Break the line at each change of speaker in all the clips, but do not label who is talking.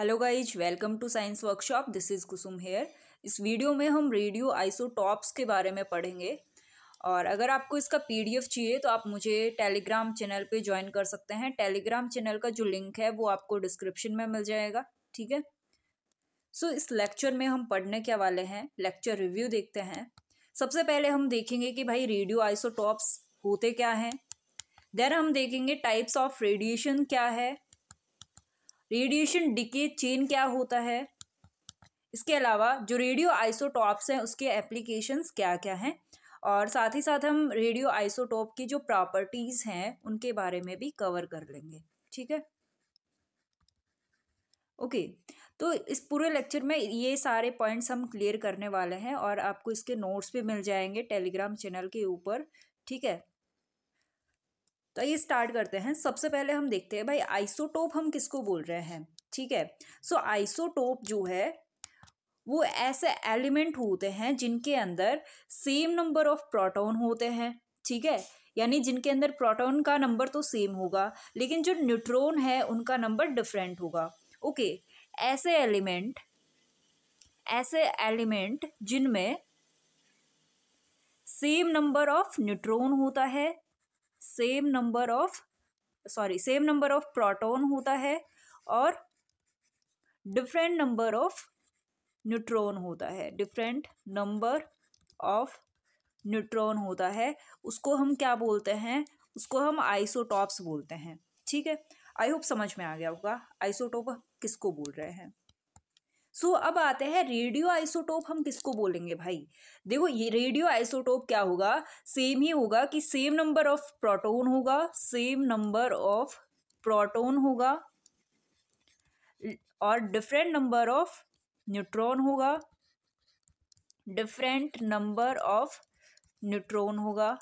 Hello guys welcome to science workshop this is Kusum here इस video में हम radio isotopes के बारे में पढ़ेंगे और अगर आपको इसका पीडीएफ चाहिए तो आप मुझे टेलीग्राम चैनल पे ज्वाइन कर सकते हैं टेलीग्राम चैनल का जो लिंक है वो आपको डिस्क्रिप्शन में मिल जाएगा ठीक है सो so, इस लेक्चर में हम पढ़ने क्या वाले हैं लेक्चर रिव्यू देखते हैं सबसे पहले हम देखेंगे कि भाई रेडियो आइसोटॉप्स होते क्या हैं देन हम देखेंगे टाइप्स ऑफ रेडिएशन क्या है रेडिएशन डिके चेन क्या होता है इसके अलावा जो रेडियो आइसोटॉप्स हैं उसके एप्लीकेशंस क्या क्या हैं और साथ ही साथ हम रेडियो आइसोटॉप की जो प्रॉपर्टीज़ हैं उनके बारे में भी कवर कर लेंगे ठीक है ओके तो इस पूरे लेक्चर में ये सारे पॉइंट्स हम क्लियर करने वाले हैं और आपको इसके नोट्स भी मिल जाएंगे टेलीग्राम चैनल के ऊपर ठीक है तो ये स्टार्ट करते हैं सबसे पहले हम देखते हैं भाई आइसोटोप हम किसको बोल रहे हैं ठीक है सो so, आइसोटोप जो है वो ऐसे एलिमेंट होते हैं जिनके अंदर सेम नंबर ऑफ प्रोटॉन होते हैं ठीक है यानी जिनके अंदर प्रोटॉन का नंबर तो सेम होगा लेकिन जो न्यूट्रॉन है उनका नंबर डिफरेंट होगा ओके okay, ऐसे एलिमेंट ऐसे एलिमेंट जिनमें सेम नंबर ऑफ न्यूट्रॉन होता है same number of sorry same number of proton होता है और डिफरेंट नंबर ऑफ न्यूट्रॉन होता है डिफरेंट नंबर ऑफ न्यूट्रॉन होता है उसको हम क्या बोलते हैं उसको हम आइसोटॉप्स बोलते हैं ठीक है आई होप समझ में आ गया होगा आइसोटॉप किसको बोल रहे हैं सो so, अब आते हैं रेडियो आइसोटोप हम किसको बोलेंगे भाई देखो ये रेडियो आइसोटोप क्या होगा सेम ही होगा कि सेम नंबर ऑफ प्रोटोन होगा सेम नंबर ऑफ प्रोटोन होगा और डिफरेंट नंबर ऑफ न्यूट्रॉन होगा डिफरेंट नंबर ऑफ न्यूट्रॉन होगा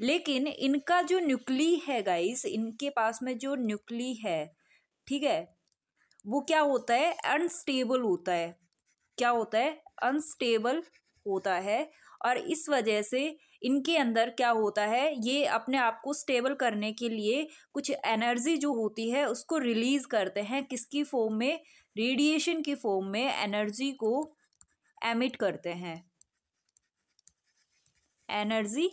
लेकिन इनका जो न्यूक्ली है गाइस इनके पास में जो न्यूक्ली है ठीक है वो क्या होता है अनस्टेबल होता है क्या होता है अनस्टेबल होता है और इस वजह से इनके अंदर क्या होता है ये अपने आप को स्टेबल करने के लिए कुछ एनर्जी जो होती है उसको रिलीज़ करते हैं किसकी फॉर्म में रेडिएशन की फॉर्म में एनर्जी को एमिट करते हैं एनर्जी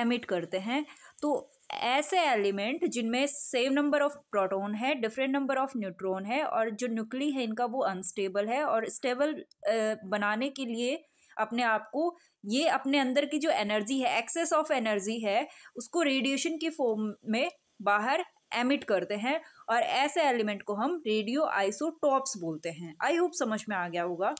एमिट करते हैं तो ऐसे एलिमेंट जिनमें सेम नंबर ऑफ प्रोटॉन है डिफरेंट नंबर ऑफ न्यूट्रॉन है और जो न्यूक्ली है इनका वो अनस्टेबल है और स्टेबल बनाने के लिए अपने आप को ये अपने अंदर की जो एनर्जी है एक्सेस ऑफ एनर्जी है उसको रेडिएशन के फॉर्म में बाहर एमिट करते हैं और ऐसे एलिमेंट को हम रेडियो आइसोटॉप्स बोलते हैं आई होप समझ में आ गया होगा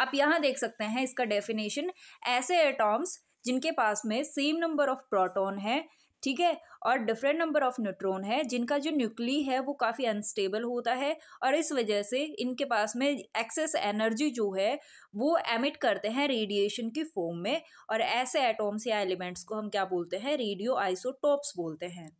आप यहाँ देख सकते हैं इसका डेफिनेशन ऐसे एटॉम्स जिनके पास में सेम नंबर ऑफ प्रोटॉन है ठीक है और डिफरेंट नंबर ऑफ न्यूट्रॉन है जिनका जो न्यूक्ली है वो काफ़ी अनस्टेबल होता है और इस वजह से इनके पास में एक्सेस एनर्जी जो है वो एमिट करते हैं रेडिएशन की फॉर्म में और ऐसे एटॉम्स या एलिमेंट्स को हम क्या बोलते हैं रेडियो आइसोटोप्स बोलते हैं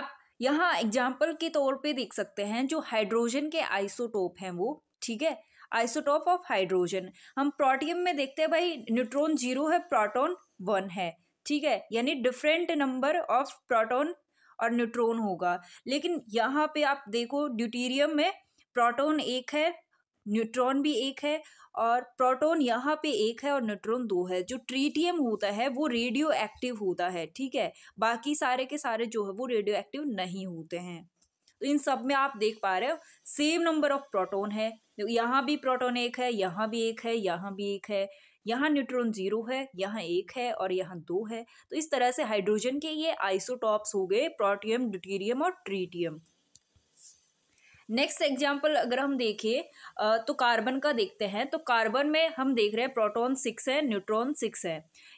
आप यहाँ एग्जाम्पल के तौर पर देख सकते हैं जो हाइड्रोजन के आइसोटोप हैं वो ठीक है आइसोटोप ऑफ हाइड्रोजन हम प्रोटियम में देखते हैं भाई न्यूट्रॉन जीरो है प्रोटॉन वन है ठीक है यानी डिफरेंट नंबर ऑफ प्रोटोन और न्यूट्रॉन होगा लेकिन यहाँ पे आप देखो ड्यूटीरियम में प्रोटोन एक है न्यूट्रॉन भी एक है और प्रोटोन यहाँ पे एक है और न्यूट्रॉन दो है जो ट्रीटियम होता है वो रेडियो एक्टिव होता है ठीक है बाकी सारे के सारे जो है वो रेडियो एक्टिव नहीं होते हैं तो इन सब में आप देख पा रहे हो सेम नंबर ऑफ प्रोटोन है यहाँ भी प्रोटोन एक है यहाँ भी एक है यहाँ भी एक है यहाँ न्यूट्रॉन जीरो है यहाँ एक है और यहाँ दो है तो इस तरह से हाइड्रोजन के ये आइसोटॉप्स हो गए प्रोटियम ड्यूटीरियम और ट्रीटियम नेक्स्ट एग्जाम्पल अगर हम देखें तो कार्बन का देखते हैं तो कार्बन में हम देख रहे हैं प्रोटॉन सिक्स है न्यूट्रॉन सिक्स है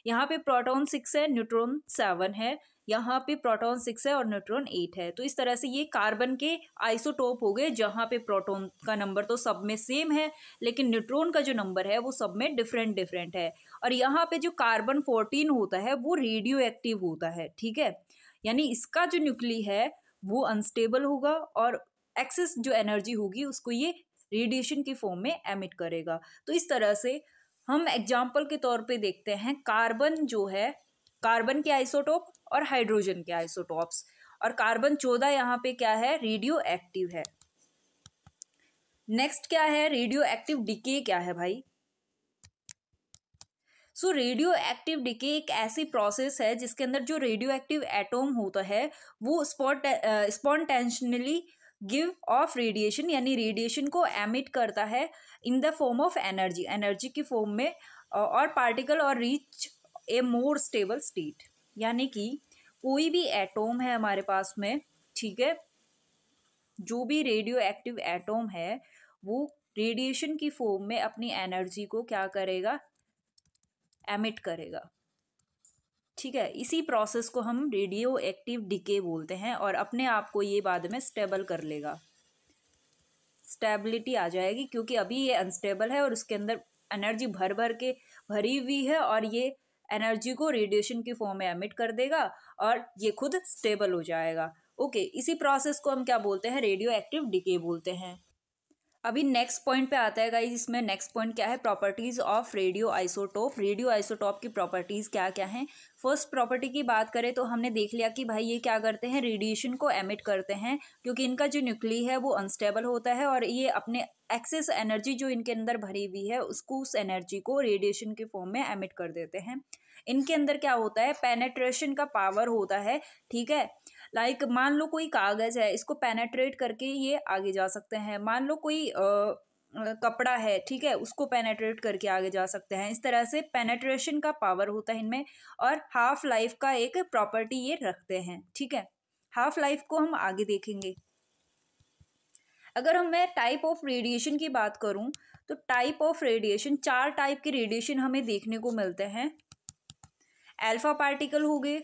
यहाँ पे प्रोटॉन सिक्स है न्यूट्रॉन सेवन है यहाँ पे प्रोटॉन सिक्स है और न्यूट्रॉन एट है तो इस तरह से ये कार्बन के आइसोटोप हो गए जहाँ पे प्रोटॉन का नंबर तो सब में सेम है लेकिन न्यूट्रॉन का जो नंबर है वो सब में डिफरेंट डिफरेंट है और यहाँ पे जो कार्बन फोर्टीन होता है वो रेडियो एक्टिव होता है ठीक है यानी इसका जो न्यूक्ली है वो अनस्टेबल होगा और एक्सेस जो एनर्जी होगी उसको ये रेडिएशन के फॉर्म में एमिट करेगा तो इस तरह से हम एग्जाम्पल के तौर पर देखते हैं कार्बन जो है कार्बन के आइसोटोप और हाइड्रोजन के आइसोटॉप्स और कार्बन चौदह यहाँ पे क्या है रेडियो एक्टिव है नेक्स्ट क्या है रेडियो एक्टिव डिके क्या है भाई सो रेडियो एक्टिव डिके एक ऐसी प्रोसेस है जिसके अंदर जो रेडियो एक्टिव एटोम होता है वो spot spontaneously give off radiation यानी रेडिएशन को एमिट करता है in the form of energy energy की फॉर्म में और पार्टिकल और reach a more stable state यानी कि कोई भी एटोम है हमारे पास में ठीक है जो भी रेडियो एक्टिव एटोम है वो रेडिएशन की फॉर्म में अपनी एनर्जी को क्या करेगा एमिट करेगा ठीक है इसी प्रोसेस को हम रेडियो एक्टिव डिके बोलते हैं और अपने आप को ये बाद में स्टेबल कर लेगा स्टेबिलिटी आ जाएगी क्योंकि अभी ये अनस्टेबल है और उसके अंदर एनर्जी भर भर के भरी हुई है और ये एनर्जी को रेडिएशन की फॉर्म में एमिट कर देगा और ये खुद स्टेबल हो जाएगा ओके इसी प्रोसेस को हम क्या बोलते हैं रेडियो एक्टिव डिके बोलते हैं अभी नेक्स्ट पॉइंट पे आता है गाइज इसमें नेक्स्ट पॉइंट क्या है properties of radio isotope radio isotope की प्रॉपर्टीज़ क्या क्या हैं फर्स्ट प्रॉपर्टी की बात करें तो हमने देख लिया कि भाई ये क्या करते हैं रेडिएशन को एमिट करते हैं क्योंकि इनका जो न्यूक्ली है वो अनस्टेबल होता है और ये अपने एक्सेस एनर्जी जो इनके अंदर भरी हुई है उसको उस एनर्जी को रेडिएशन के फॉर्म में एमिट कर देते हैं इनके अंदर क्या होता है पेनेट्रेशन का पावर होता है ठीक है लाइक like, मान लो कोई कागज़ है इसको पेनेट्रेट करके ये आगे जा सकते हैं मान लो कोई आ, कपड़ा है ठीक है उसको पेनेट्रेट करके आगे जा सकते हैं इस तरह से पेनेट्रेशन का पावर होता है इनमें और हाफ लाइफ का एक प्रॉपर्टी ये रखते हैं ठीक है हाफ लाइफ को हम आगे देखेंगे अगर हम मैं टाइप ऑफ रेडिएशन की बात करूं तो टाइप ऑफ रेडिएशन चार टाइप के रेडिएशन हमें देखने को मिलते हैं एल्फा पार्टिकल हो गए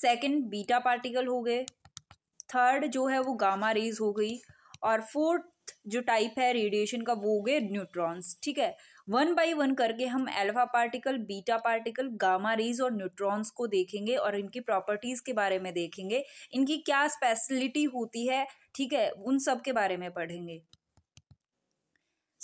सेकेंड बीटा पार्टिकल हो गए थर्ड जो है वो गामा रेज हो गई और फोर्थ जो टाइप है रेडिएशन का वो हो गए न्यूट्रॉन्स ठीक है वन बाई वन करके हम alpha particle beta particle gamma rays और न्यूट्रॉन्स को देखेंगे और इनकी प्रॉपर्टीज़ के बारे में देखेंगे इनकी क्या स्पेशलिटी होती है ठीक है उन सब के बारे में पढ़ेंगे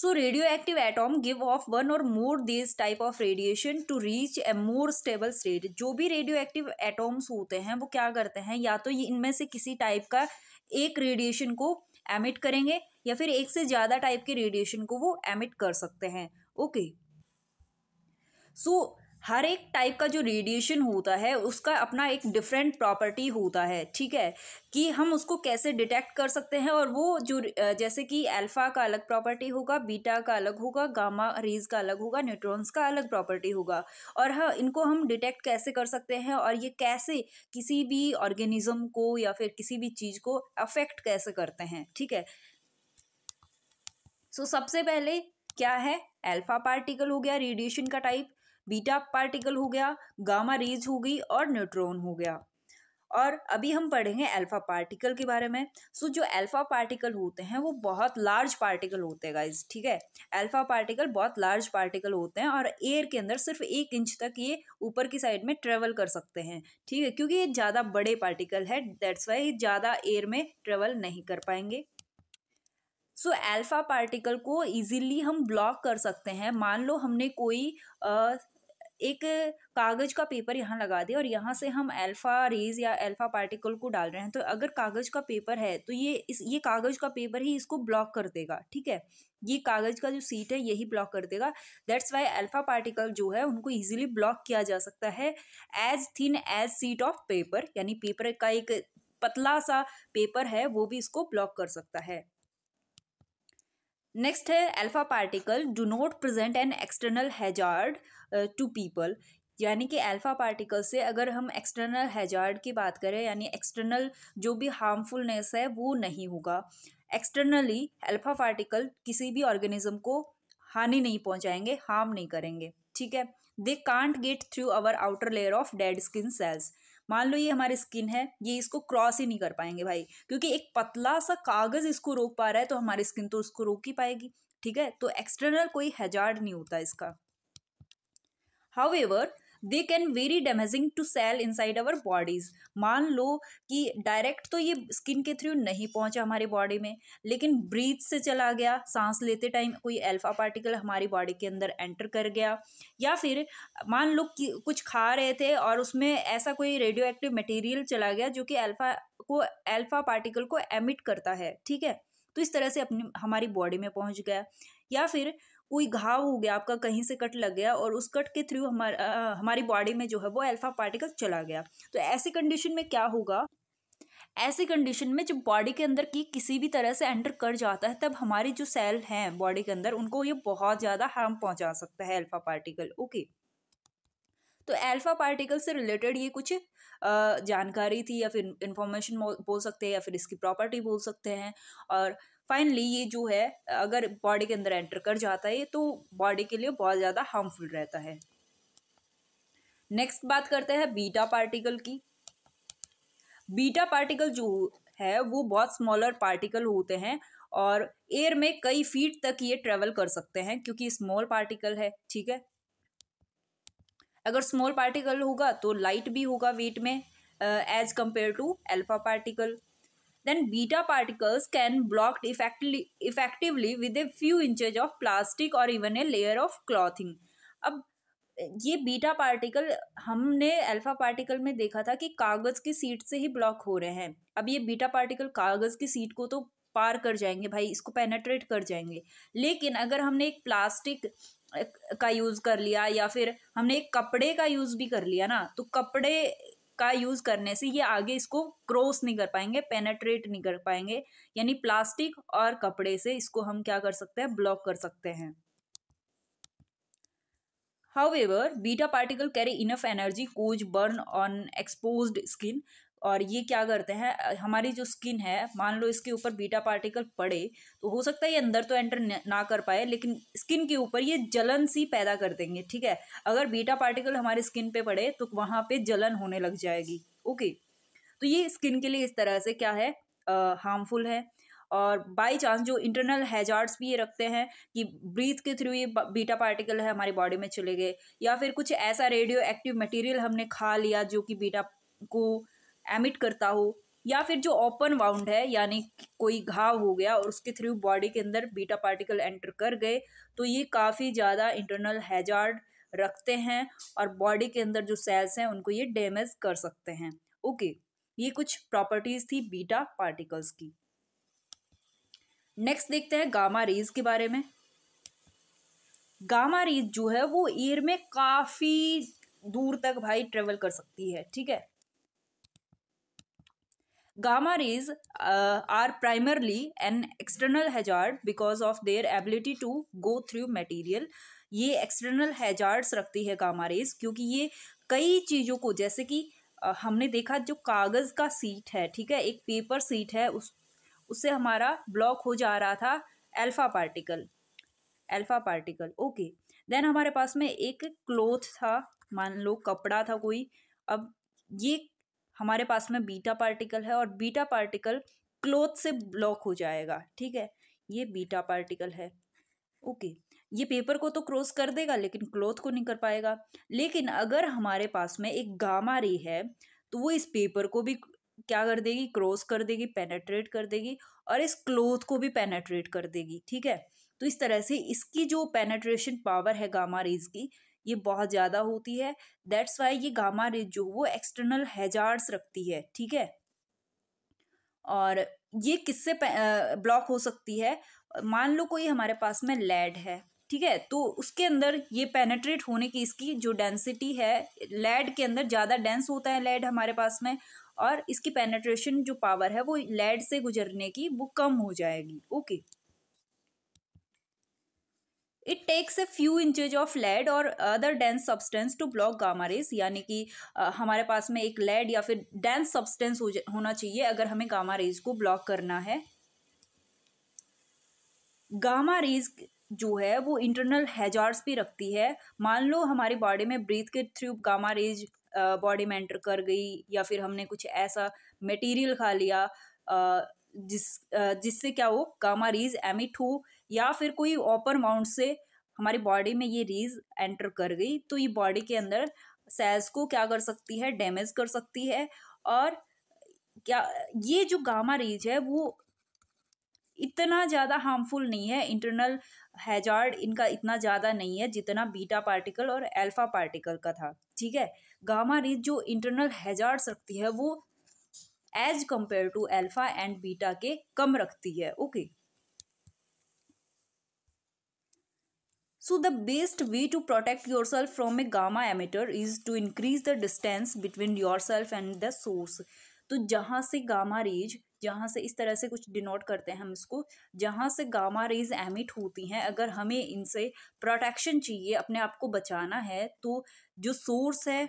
so radioactive atom give off one और more this type of radiation to reach a more stable state जो भी रेडियो एक्टिव एटॉम्स होते हैं वो क्या करते हैं या तो ये इनमें से किसी टाइप का एक रेडिएशन को एमिट करेंगे या फिर एक से ज़्यादा टाइप के रेडिएशन को वो एमिट कर सकते हैं ओके सो so, हर एक टाइप का जो रेडिएशन होता है उसका अपना एक डिफरेंट प्रॉपर्टी होता है ठीक है कि हम उसको कैसे डिटेक्ट कर सकते हैं और वो जो जैसे कि अल्फ़ा का अलग प्रॉपर्टी होगा बीटा का अलग होगा गामा रेज का अलग होगा न्यूट्रॉन्स का अलग प्रॉपर्टी होगा और हाँ इनको हम डिटेक्ट कैसे कर सकते हैं और ये कैसे किसी भी ऑर्गेनिज़म को या फिर किसी भी चीज़ को अफेक्ट कैसे करते हैं ठीक है सो so, सबसे पहले क्या है अल्फा पार्टिकल हो गया रेडिएशन का टाइप बीटा पार्टिकल हो गया गामा रेज हो गई और न्यूट्रॉन हो गया और अभी हम पढ़ेंगे अल्फा पार्टिकल के बारे में सो so, जो अल्फा पार्टिकल होते हैं वो बहुत लार्ज पार्टिकल होते हैं गाइज ठीक है अल्फा पार्टिकल बहुत लार्ज पार्टिकल होते हैं और एयर के अंदर सिर्फ एक इंच तक ये ऊपर की साइड में ट्रेवल कर सकते हैं ठीक है क्योंकि ये ज़्यादा बड़े पार्टिकल है दैट्स वाई ज़्यादा एयर में ट्रेवल नहीं कर पाएंगे सो एल्फ़ा पार्टिकल को इजीली हम ब्लॉक कर सकते हैं मान लो हमने कोई आ, एक कागज़ का पेपर यहाँ लगा दिया और यहाँ से हम अल्फ़ा रेज या अल्फ़ा पार्टिकल को डाल रहे हैं तो अगर कागज़ का पेपर है तो ये इस ये कागज़ का पेपर ही इसको ब्लॉक कर देगा ठीक है ये कागज़ का जो सीट है यही ब्लॉक कर देगा दैट्स वाई अल्फ़ा पार्टिकल जो है उनको इजीली ब्लॉक किया जा सकता है as thin as sheet of paper यानी पेपर का एक पतला सा पेपर है वो भी इसको ब्लॉक कर सकता है नेक्स्ट है alpha particle do not present an external hazard to people यानी कि अल्फा पार्टिकल से अगर हम एक्सटर्नल हैजार्ड की बात करें यानी एक्सटर्नल जो भी हार्मफुलनेस है वो नहीं होगा एक्सटर्नली अल्फा पार्टिकल किसी भी ऑर्गेनिज्म को हानि नहीं पहुंचाएंगे हार्म नहीं करेंगे ठीक है they can't get through our outer layer of dead skin cells मान लो ये हमारी स्किन है ये इसको क्रॉस ही नहीं कर पाएंगे भाई क्योंकि एक पतला सा कागज़ इसको रोक पा रहा है तो हमारी स्किन तो उसको रोक ही पाएगी ठीक है तो एक्सटर्नल कोई हैजार्ड नहीं होता इसका however they can very damaging to cell inside our bodies मान लो कि डायरेक्ट तो ये स्किन के थ्रू नहीं पहुंचा हमारे बॉडी में लेकिन ब्रीथ से चला गया सांस लेते टाइम कोई अल्फा पार्टिकल हमारी बॉडी के अंदर एंटर कर गया या फिर मान लो कि कुछ खा रहे थे और उसमें ऐसा कोई रेडियो एक्टिव मटेरियल चला गया जो कि अल्फा को एल्फा पार्टिकल को एमिट करता है ठीक है तो इस तरह से अपनी हमारी बॉडी में पहुंच गया या फिर कोई घाव हो गया आपका कहीं से कट लग गया और उस कट के थ्रू हमार, हमारी बॉडी में जो है वो अल्फ़ा पार्टिकल चला गया तो ऐसी कंडीशन में क्या होगा ऐसी कंडीशन में जब बॉडी के अंदर की किसी भी तरह से एंटर कर जाता है तब हमारी जो सेल हैं बॉडी के अंदर उनको ये बहुत ज़्यादा हार्म पहुंचा सकता है अल्फ़ा पार्टिकल ओके तो अल्फ़ा पार्टिकल से रिलेटेड ये कुछ जानकारी थी या फिर इन्फॉर्मेशन बोल सकते हैं या फिर इसकी प्रॉपर्टी बोल सकते हैं और फाइनली ये जो है अगर बॉडी के अंदर एंटर कर जाता है तो बॉडी के लिए बहुत ज़्यादा हार्मफुल रहता है नेक्स्ट बात करते हैं बीटा पार्टिकल की बीटा पार्टिकल जो है वो बहुत स्मॉलर पार्टिकल होते हैं और एयर में कई फीट तक ये ट्रेवल कर सकते हैं क्योंकि स्मॉल पार्टिकल है ठीक है अगर स्मॉल पार्टिकल होगा तो लाइट भी होगा वेट में as compare to alpha particle then beta particles can blocked effectively, effectively with a few inches of plastic or even a layer of clothing. अब ये बीटा पार्टिकल हमने अल्फा पार्टिकल में देखा था कि कागज़ की सीट से ही ब्लॉक हो रहे हैं अब ये बीटा पार्टिकल कागज़ की सीट को तो पार कर जाएंगे भाई इसको पेनेट्रेट कर जाएंगे लेकिन अगर हमने एक प्लास्टिक का यूज़ कर लिया या फिर हमने एक कपड़े का यूज़ भी कर लिया ना तो कपड़े का यूज़ करने से ये आगे इसको क्रॉस नहीं कर पाएंगे पेनेट्रेट नहीं कर पाएंगे यानी प्लास्टिक और कपड़े से इसको हम क्या कर सकते हैं ब्लॉक कर सकते हैं however beta particle carry enough energy cause burn on expose skin और ये क्या करते हैं हमारी जो स्किन है मान लो इसके ऊपर बीटा पार्टिकल पड़े तो हो सकता है ये अंदर तो एंटर ना कर पाए लेकिन स्किन के ऊपर ये जलन सी पैदा कर देंगे ठीक है अगर बीटा पार्टिकल हमारे स्किन पे पड़े तो वहाँ पे जलन होने लग जाएगी ओके तो ये स्किन के लिए इस तरह से क्या है हार्मफुल है और बाई चांस जो इंटरनल हैजार्ड्स भी ये रखते हैं कि ब्रीथ के थ्रू ये बीटा पार्टिकल है हमारी बॉडी में चले गए या फिर कुछ ऐसा रेडियो एक्टिव मटेरियल हमने खा लिया जो कि बीटा को एमिट करता हो या फिर जो ओपन वाउंड है यानी कोई घाव हो गया और उसके थ्रू बॉडी के अंदर बीटा पार्टिकल एंटर कर गए तो ये काफ़ी ज़्यादा इंटरनल हैजार्ड रखते हैं और बॉडी के अंदर जो सेल्स हैं उनको ये डैमेज कर सकते हैं ओके ये कुछ प्रॉपर्टीज़ थी बीटा पार्टिकल्स की नेक्स्ट देखते हैं गामा रेज के बारे में गामा रेज जो है वो एयर में काफ़ी दूर तक भाई ट्रेवल कर सकती है ठीक है Gamma rays uh, are primarily an external hazard because of their ability to go through material. ये external hazards रखती है gamma rays क्योंकि ये कई चीज़ों को जैसे कि uh, हमने देखा जो कागज़ का सीट है ठीक है एक पेपर सीट है उस उससे हमारा ब्लॉक हो जा रहा था alpha particle alpha particle okay then हमारे पास में एक क्लोथ था मान लो कपड़ा था कोई अब ये हमारे पास में बीटा पार्टिकल है और बीटा पार्टिकल क्लोथ से ब्लॉक हो जाएगा ठीक है ये बीटा पार्टिकल है ओके ये पेपर को तो क्रॉस कर देगा लेकिन क्लोथ को नहीं कर पाएगा लेकिन अगर हमारे पास में एक गामा रे है तो वो इस पेपर को भी क्या कर देगी क्रॉस कर देगी पेनेट्रेट कर देगी और इस क्लोथ को भी पेनेट्रेट कर देगी ठीक है तो इस तरह से इसकी जो पेनेट्रेशन पावर है गामा रेज की ये बहुत ज़्यादा होती है दैट्स वाई ये गामा रे जो वो एक्सटर्नल हैजार्ड्स रखती है ठीक है और ये किससे ब्लॉक हो सकती है मान लो कोई हमारे पास में लेड है ठीक है तो उसके अंदर ये पेनेट्रेट होने की इसकी जो डेंसिटी है लेड के अंदर ज़्यादा डेंस होता है लेड हमारे पास में और इसकी पेनेट्रेशन जो पावर है वो लेड से गुजरने की वो कम हो जाएगी okay it takes a few inches of lead और other dense substance to block gamma rays यानी कि हमारे पास में एक लेड या फिर डेंस सब्सटेंस हो होना चाहिए अगर हमें गामा रेज को ब्लॉक करना है गामा रेज जो है वो इंटरनल हैजार्स भी रखती है मान लो हमारी बॉडी में ब्रीथ के थ्रू गामा रेज बॉडी में एंटर कर गई या फिर हमने कुछ ऐसा मटेरियल खा लिया जिस जिससे क्या हो गामा रेज एमिट हो या फिर कोई ऑपर माउंट से हमारी बॉडी में ये रीज एंटर कर गई तो ये बॉडी के अंदर सेल्स को क्या कर सकती है डैमेज कर सकती है और क्या ये जो गामा रीज है वो इतना ज़्यादा हार्मफुल नहीं है इंटरनल हैजार्ड इनका इतना ज़्यादा नहीं है जितना बीटा पार्टिकल और अल्फा पार्टिकल का था ठीक है गामा रीज जो इंटरनल हैजार्ड रखती है वो as compare to alpha and beta के कम रखती है okay So the best way to protect yourself from a gamma emitter is to increase the distance between yourself and the source. तो जहाँ से गामा रेज जहाँ से इस तरह से कुछ डिनोट करते हैं हम इसको जहाँ से गामा रेज एमिट होती हैं अगर हमें इनसे प्रोटेक्शन चाहिए अपने आप को बचाना है तो जो सोर्स है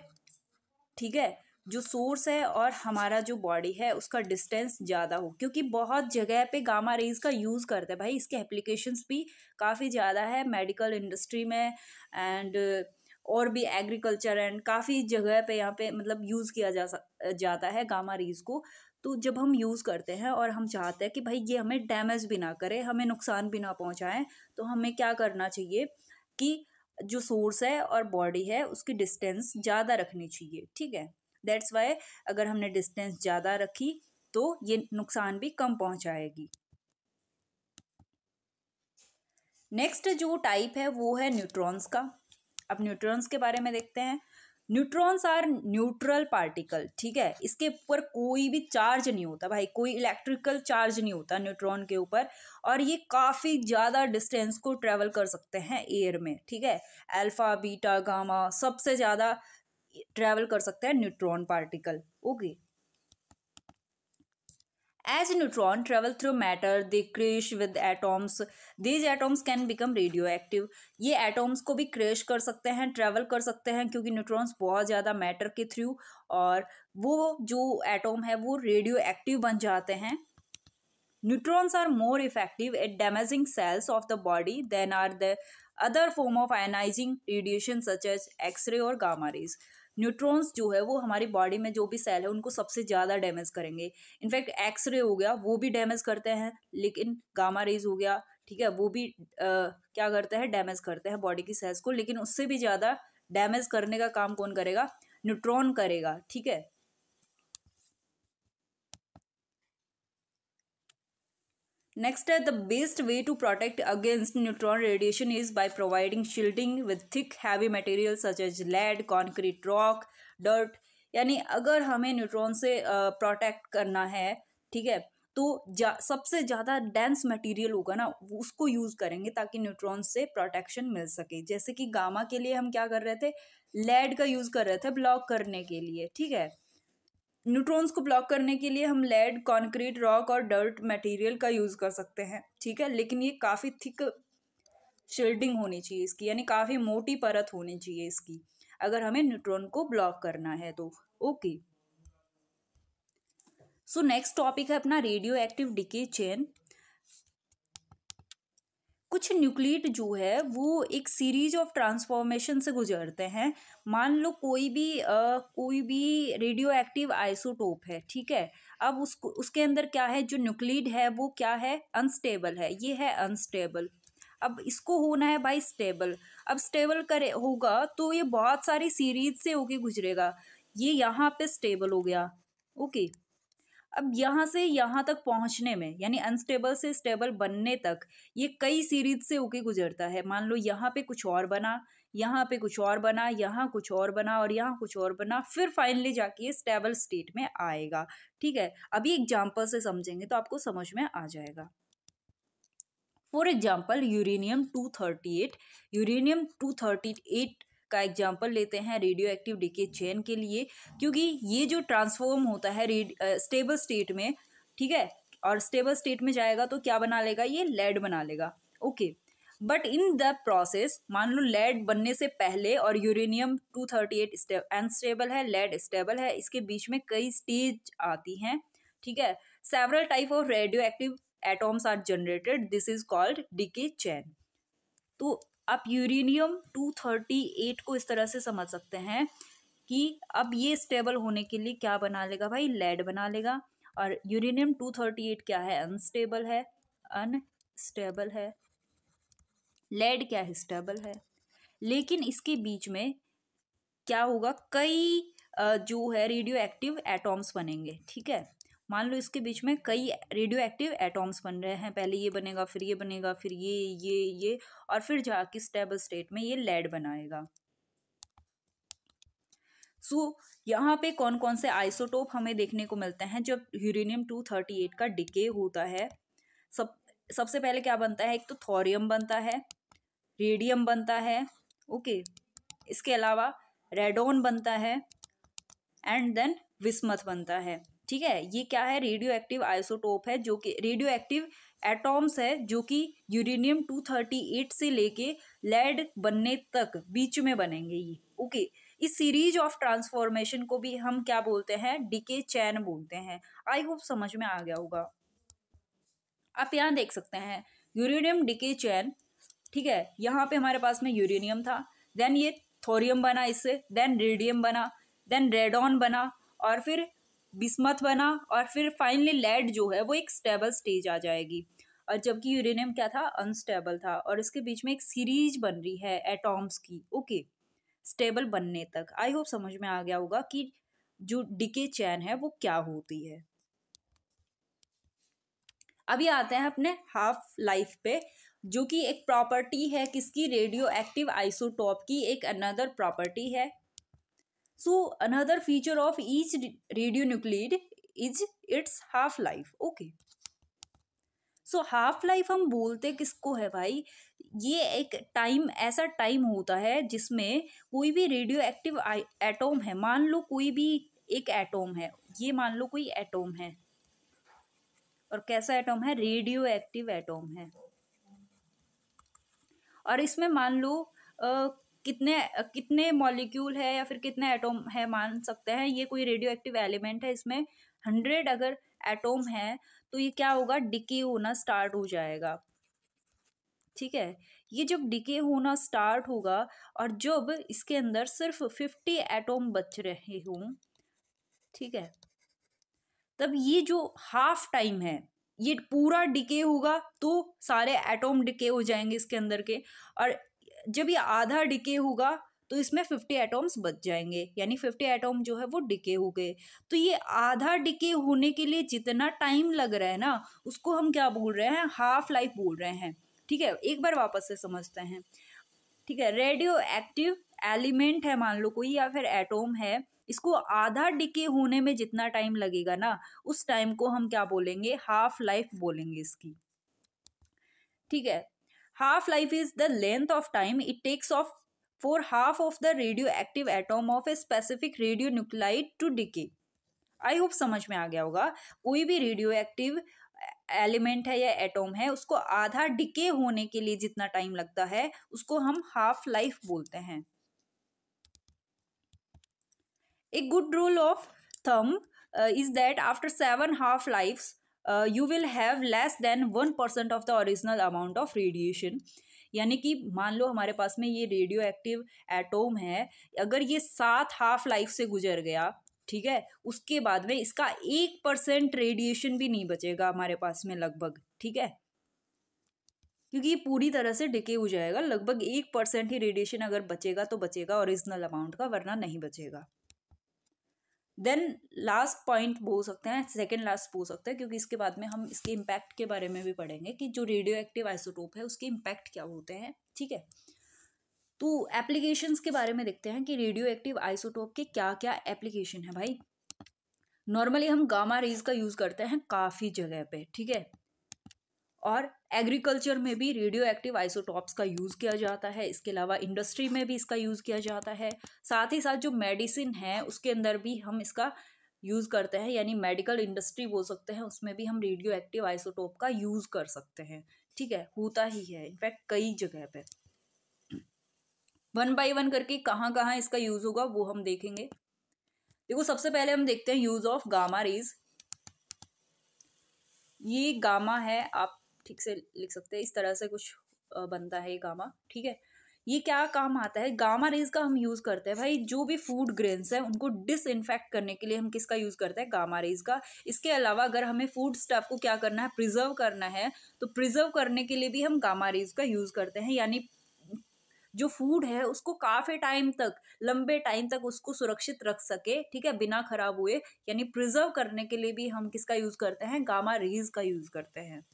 ठीक है जो सोर्स है और हमारा जो बॉडी है उसका डिस्टेंस ज़्यादा हो क्योंकि बहुत जगह पे गामा रेज का यूज़ करते हैं भाई इसके एप्लीकेशंस भी काफ़ी ज़्यादा है मेडिकल इंडस्ट्री में एंड uh, और भी एग्रीकल्चर एंड काफ़ी जगह पे यहाँ पे मतलब यूज़ किया जा जाता है गामा रेज को तो जब हम यूज़ करते हैं और हम चाहते हैं कि भाई ये हमें डैमेज भी ना करे हमें नुकसान भी ना पहुँचाएँ तो हमें क्या करना चाहिए कि जो सोर्स है और बॉडी है उसकी डिस्टेंस ज़्यादा रखनी चाहिए ठीक है दैट्स वाई अगर हमने डिस्टेंस ज़्यादा रखी तो ये नुकसान भी कम पहुँचाएगी नेक्स्ट जो टाइप है वो है न्यूट्रॉन्स का अब न्यूट्रॉन्स के बारे में देखते हैं न्यूट्रॉन्स आर न्यूट्रल पार्टिकल ठीक है इसके ऊपर कोई भी चार्ज नहीं होता भाई कोई इलेक्ट्रिकल चार्ज नहीं होता न्यूट्रॉन के ऊपर और ये काफ़ी ज़्यादा डिस्टेंस को ट्रेवल कर सकते हैं एयर में ठीक है अल्फ़ा बीटा गामा सबसे ज़्यादा ट्रेवल कर सकता है neutron particle okay as neutron travel through matter they crash with atoms these atoms can become radioactive ये एटोम्स को भी क्रेश कर सकते हैं ट्रेवल कर सकते हैं क्योंकि न्यूट्रॉन्स बहुत ज़्यादा मैटर के थ्रू और वो जो एटोम है वो रेडियो एक्टिव बन जाते हैं neutrons are more effective at damaging cells of the body than are the other form of ionising radiation such as x ray और गामा गामारीज़ न्यूट्रॉन्स जो है वो हमारी बॉडी में जो भी सेल है उनको सबसे ज़्यादा डैमेज करेंगे इनफैक्ट एक्सरे हो गया वो भी डैमेज करते हैं लेकिन गामा रेज हो गया ठीक है वो भी आ, क्या करते हैं डैमेज करते हैं बॉडी की सेल्स को लेकिन उससे भी ज़्यादा डैमेज करने का काम कौन करेगा न्यूट्रॉन करेगा ठीक है नेक्स्ट है the best way to protect against neutron radiation is by providing shielding with thick heavy material such as lead concrete rock dirt यानी अगर हमें न्यूट्रॉन से प्रोटेक्ट uh, करना है ठीक है तो जा, सबसे ज़्यादा डेंस मटेरियल होगा ना उसको यूज़ करेंगे ताकि न्यूट्रॉन से प्रोटेक्शन मिल सके जैसे कि गामा के लिए हम क्या कर रहे थे लेड का यूज़ कर रहे थे ब्लॉक करने के लिए ठीक है न्यूट्रॉन्स को ब्लॉक करने के लिए हम लेड कंक्रीट रॉक और डर्ट मटेरियल का यूज़ कर सकते हैं ठीक है लेकिन ये काफ़ी थिक शील्डिंग होनी चाहिए इसकी यानी काफ़ी मोटी परत होनी चाहिए इसकी अगर हमें न्यूट्रॉन को ब्लॉक करना है तो ओके सो नेक्स्ट टॉपिक है अपना रेडियो एक्टिव डिके चेन कुछ न्यूक्लिएट जो है वो एक सीरीज ऑफ ट्रांसफॉर्मेशन से गुजरते हैं मान लो कोई भी आ, कोई भी रेडियो एक्टिव आइसोटोप है ठीक है अब उसको उसके अंदर क्या है जो न्यूक्लिएट है वो क्या है अनस्टेबल है ये है अनस्टेबल अब इसको होना है भाई स्टेबल अब स्टेबल करे होगा तो ये बहुत सारी सीरीज से होके गुजरेगा ये यहाँ पे स्टेबल हो गया ओके अब यहाँ से यहाँ तक पहुँचने में यानी अनस्टेबल से स्टेबल बनने तक ये कई सीरीज से होके गुजरता है मान लो यहाँ पे कुछ और बना यहाँ पे कुछ और बना यहाँ कुछ और बना और यहाँ कुछ और बना फिर फाइनली जाके ये स्टेबल स्टेट में आएगा ठीक है अभी एग्जाम्पल से समझेंगे तो आपको समझ में आ जाएगा for example uranium two thirty eight uranium two thirty eight का एग्जाम्पल लेते हैं रेडियो एक्टिव डीके चैन के लिए क्योंकि ये जो ट्रांसफॉर्म होता है स्टेबल स्टेट में ठीक है और स्टेबल स्टेट में जाएगा तो क्या बना लेगा ये लेड बना लेगा okay but in the process मान लो लेड बनने से पहले और uranium two thirty eight unstable है लेड स्टेबल है इसके बीच में कई स्टेज आती हैं ठीक है several type of radioactive atoms are generated this is called decay chain तो आप यूरेनियम टू थर्टी एट को इस तरह से समझ सकते हैं कि अब ये स्टेबल होने के लिए क्या बना लेगा भाई लेड बना लेगा और यूरेनियम टू थर्टी एट क्या है अनस्टेबल है अनस्टेबल है लेड क्या है स्टेबल है लेकिन इसके बीच में क्या होगा कई जो है रेडियो एक्टिव एटॉम्स बनेंगे ठीक है मान लो इसके बीच में कई रेडियो एक्टिव एटॉम्स बन रहे हैं पहले ये बनेगा फिर ये बनेगा फिर ये ये ये और फिर जाके स्टेबल स्टेट में ये लेड बनाएगा सो so, यहाँ पे कौन कौन से आइसोटोप हमें देखने को मिलते हैं जब यूरेनियम टू थर्टी एट का डिके होता है सब सबसे पहले क्या बनता है एक तो थोरियम बनता है रेडियम बनता है ओके इसके अलावा रेडोन बनता है एंड देन विस्मथ बनता है ठीक है ये क्या है रेडियो एक्टिव आइसोटोप है जो कि रेडियो एक्टिव एटॉम्स है जो कि यूरेनियम टू थर्टी एट से लेके लेड बनने तक बीच में बनेंगे ये ओके इस सीरीज ऑफ ट्रांसफॉर्मेशन को भी हम क्या बोलते हैं डीके चैन बोलते हैं आई होप समझ में आ गया होगा आप यहाँ देख सकते हैं यूरेनियम डीके चैन ठीक है यहाँ पे हमारे पास में यूरेनियम था देन ये थोरियम बना इससे देन रेडियम बना देन रेडॉन बना और फिर बिस्मत बना और फिर फाइनली लेड जो है वो एक स्टेबल स्टेज आ जाएगी और जबकि यूरेनियम क्या था अनस्टेबल था और इसके बीच में एक सीरीज बन रही है एटॉम्स की ओके स्टेबल बनने तक आई होप समझ में आ गया होगा कि जो डिके चैन है वो क्या होती है अभी आते हैं अपने हाफ लाइफ पे जो कि एक प्रॉपर्टी है किसकी रेडियो एक्टिव आइसोटॉप की एक अनदर प्रॉपर्टी है so another feature of each radionuclide is its half life okay so half life हम बोलते किसको है भाई ये एक टाइम ऐसा टाइम होता है जिसमें कोई भी रेडियो एक्टिव एटोम है मान लो कोई भी एक एटोम है ये मान लो कोई एटोम है और कैसा एटोम है रेडियो एक्टिव एटोम है और इसमें मान लो कितने कितने मॉलिक्यूल है या फिर कितने एटोम है मान सकते हैं ये कोई रेडियो एक्टिव एलिमेंट है इसमें हंड्रेड अगर एटोम है तो ये क्या होगा डिके होना स्टार्ट हो जाएगा ठीक है ये जब डिके होना स्टार्ट होगा और जब इसके अंदर सिर्फ फिफ्टी एटोम बच रहे हों ठीक है तब ये जो हाफ टाइम है ये पूरा डिके होगा तो सारे एटोम डिके हो जाएंगे इसके अंदर के और जब ये आधा डिके होगा तो इसमें फिफ्टी एटॉम्स बच जाएंगे यानी फिफ्टी एटॉम जो है वो डिके हो गए तो ये आधा डिके होने के लिए जितना टाइम लग रहा है ना उसको हम क्या बोल रहे हैं हाफ लाइफ बोल रहे हैं ठीक है एक बार वापस से समझते हैं ठीक है रेडियो एक्टिव एलिमेंट है मान लो कोई या फिर एटोम है इसको आधा डिके होने में जितना टाइम लगेगा ना उस टाइम को हम क्या बोलेंगे हाफ लाइफ बोलेंगे इसकी ठीक है half life is the length of time it takes of takes half of the radioactive radioactive of a specific radionuclide to decay I hope समझ में आ गया होगा कोई भी रेडियो एक्टिव एलिमेंट है या एटॉम है उसको आधा डिके होने के लिए जितना टाइम लगता है उसको हम हाफ लाइफ बोलते हैं a good rule of thumb is that after seven half lifes you will have less than one percent of the original amount of radiation यानी कि मान लो हमारे पास में ये रेडियो एक्टिव एटोम है अगर ये सात हाफ लाइफ से गुजर गया ठीक है उसके बाद में इसका एक परसेंट रेडिएशन भी नहीं बचेगा हमारे पास में लगभग ठीक है क्योंकि ये पूरी तरह से डिके हो जाएगा लगभग एक परसेंट ही रेडिएशन अगर बचेगा तो बचेगा ओरिजिनल अमाउंट का वरना नहीं बचेगा देन लास्ट पॉइंट बोल सकते हैं सेकेंड लास्ट बोल सकते हैं क्योंकि इसके बाद में हम इसके इम्पैक्ट के बारे में भी पढ़ेंगे कि जो रेडियो एक्टिव आइसोटोप है उसके इम्पैक्ट क्या होते हैं ठीक है तो एप्लीकेशंस के बारे में देखते हैं कि रेडियो एक्टिव आइसोटोप के क्या क्या एप्लीकेशन है भाई नॉर्मली हम गामा रेज का यूज़ करते हैं काफ़ी जगह पे ठीक है और एग्रीकल्चर में भी रेडियो एक्टिव आइसोटॉप्स का यूज़ किया जाता है इसके अलावा इंडस्ट्री में भी इसका यूज़ किया जाता है साथ ही साथ जो मेडिसिन है उसके अंदर भी हम इसका यूज़ करते हैं यानी मेडिकल इंडस्ट्री बोल सकते हैं उसमें भी हम रेडियो एक्टिव आइसोटॉप का यूज़ कर सकते हैं ठीक है होता ही है इनफैक्ट कई जगह पर वन बाई वन करके कहाँ कहाँ इसका यूज़ होगा वो हम देखेंगे देखो सबसे पहले हम देखते हैं यूज़ ऑफ गामा रेज ये गामा है आप ठीक से लिख सकते हैं इस तरह से कुछ बनता है ये गामा ठीक है ये क्या काम आता है गामा रेज का हम यूज़ करते हैं भाई जो भी फूड ग्रेन्स हैं उनको डिसइनफेक्ट करने के लिए हम किसका यूज़ करते हैं गामा रेज का इसके अलावा अगर हमें फूड स्टफ को क्या करना है प्रिजर्व करना है तो प्रिजर्व करने के लिए भी हम गामा रेज का यूज़ करते हैं यानी जो फूड है उसको काफ़ी टाइम तक लंबे टाइम तक उसको सुरक्षित रख सके ठीक है बिना खराब हुए यानी प्रिजर्व करने के लिए भी हम किसका यूज़ करते हैं गामा रेज का यूज़ करते हैं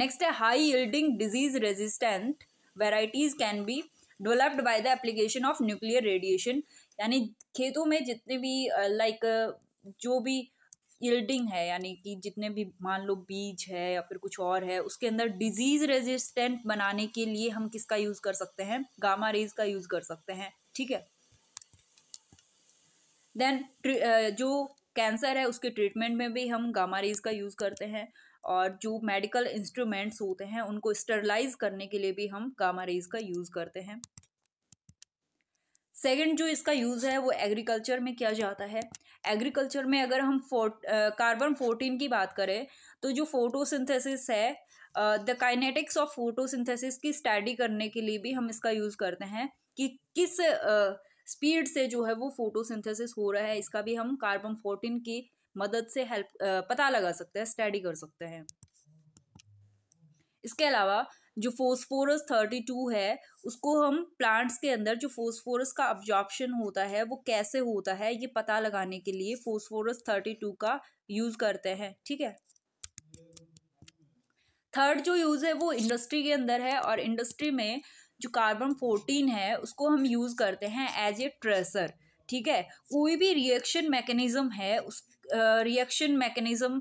नेक्स्ट है high yielding disease resistant varieties can be developed by the application of nuclear radiation यानी खेतों में जितने भी लाइक uh, like, uh, जो भी यल्डिंग है यानी कि जितने भी मान लो बीज है या फिर कुछ और है उसके अंदर डिजीज रेजिस्टेंट बनाने के लिए हम किसका यूज़ कर सकते हैं गामा रेज का यूज़ कर सकते हैं ठीक है देन uh, जो कैंसर है उसके ट्रीटमेंट में भी हम गामा रेज का यूज़ करते हैं और जो मेडिकल इंस्ट्रूमेंट्स होते हैं उनको स्टरलाइज करने के लिए भी हम गामा रेज का यूज़ करते हैं सेकेंड जो इसका यूज़ है वो एग्रीकल्चर में किया जाता है एग्रीकल्चर में अगर हम फोट कार्बन फोर्टीन की बात करें तो जो फोटोसिंथेसिस है द काइनेटिक्स ऑफ फोटोसिंथेसिस की स्टडी करने के लिए भी हम इसका यूज़ करते हैं कि किस स्पीड uh, से जो है वो फोटोसिंथेसिस हो रहा है इसका भी हम कार्बन फोर्टीन की मदद से हेल्प पता लगा सकते हैं स्टडी कर सकते हैं इसके अलावा जो फोस्फोरस थर्टी टू है उसको हम प्लांट्स के अंदर जो फोस्फोरस का ऑब्जॉर्प्शन होता है वो कैसे होता है ये पता लगाने के लिए फोस्फोरस थर्टी टू का यूज़ करते हैं ठीक है थर्ड जो यूज़ है वो इंडस्ट्री के अंदर है और इंडस्ट्री में जो कार्बन फोर्टीन है उसको हम यूज़ करते हैं एज ए ट्रेसर ठीक है कोई भी रिएक्शन मैकेनिज्म है उस रिएक्शन मैकेनिज़्म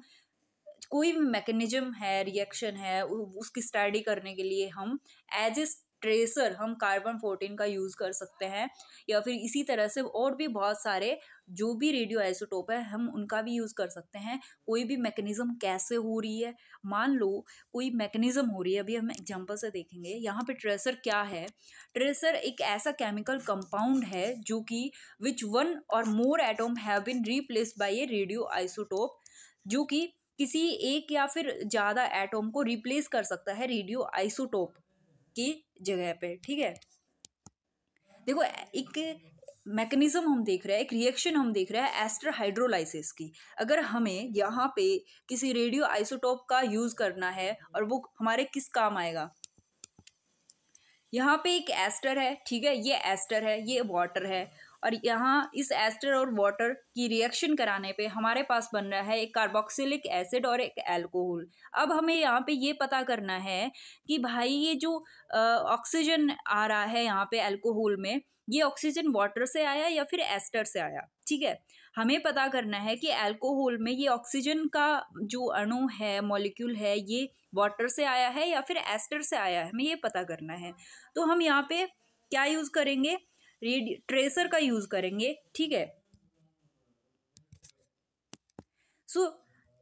कोई भी मैकेनिज्म है रिएक्शन है उसकी स्टडी करने के लिए हम एज ए ट्रेसर हम कार्बन फोर्टीन का यूज़ कर सकते हैं या फिर इसी तरह से और भी बहुत सारे जो भी रेडियो आइसोटोप है हम उनका भी यूज़ कर सकते हैं कोई भी मैकेनिज़्म कैसे हो रही है मान लो कोई मैकेनिज़्म हो रही है अभी हम एग्जांपल से देखेंगे यहाँ पे ट्रेसर क्या है ट्रेसर एक ऐसा केमिकल कंपाउंड है जो कि विच वन और more atom have been replaced by a radioisotope जो कि किसी एक या फिर ज़्यादा एटोम को रिप्लेस कर सकता है रेडियो आइसोटोप की जगह पे ठीक है देखो एक मैकेनिज्म हम देख रहे हैं एक रिएक्शन हम देख रहे हैं एस्टर हाइड्रोलाइसिस की अगर हमें यहाँ पे किसी रेडियो आइसोटोप का यूज़ करना है और वो हमारे किस काम आएगा यहाँ पे एक एस्टर है ठीक है ये एस्टर है ये वाटर है और यहाँ इस एस्टर और वाटर की रिएक्शन कराने पे हमारे पास बन रहा है एक कार्बोक्सिलिक एसिड और एक अल्कोहल अब हमें यहाँ पे ये पता करना है कि भाई ये जो ऑक्सीजन आ रहा है यहाँ पे अल्कोहल में ये ऑक्सीजन वाटर से आया या फिर एस्टर से आया ठीक है हमें पता करना है कि अल्कोहल में ये ऑक्सीजन का जो अणु है मॉलिक्यूल है ये वाटर से आया है या फिर एस्टर से आया है हमें ये पता करना है तो हम यहाँ पे क्या यूज़ करेंगे रेडियो ट्रेसर का यूज़ करेंगे ठीक है सो so,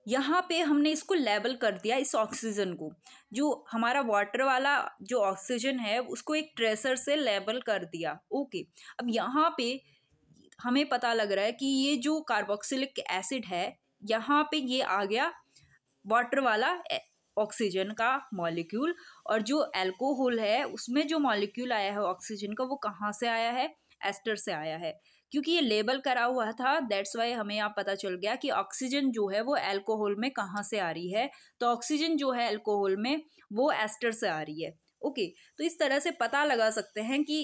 यहाँ पे हमने इसको लेबल कर दिया इस ऑक्सीजन को जो हमारा वाटर वाला जो ऑक्सीजन है उसको एक ट्रेसर से लेबल कर दिया ओके अब यहाँ पे हमें पता लग रहा है कि ये जो कार्बोक्सिलिक एसिड है यहाँ पे ये आ गया वाटर वाला ऑक्सीजन का मॉलिक्यूल और जो अल्कोहल है उसमें जो मॉलिक्यूल आया है ऑक्सीजन का वो कहाँ से आया है एस्टर से आया है क्योंकि ये लेबल करा हुआ था दैट्स वाई हमें यहाँ पता चल गया कि ऑक्सीजन जो है वो अल्कोहल में कहाँ से आ रही है तो ऑक्सीजन जो है अल्कोहल में वो एस्टर से आ रही है ओके तो इस तरह से पता लगा सकते हैं कि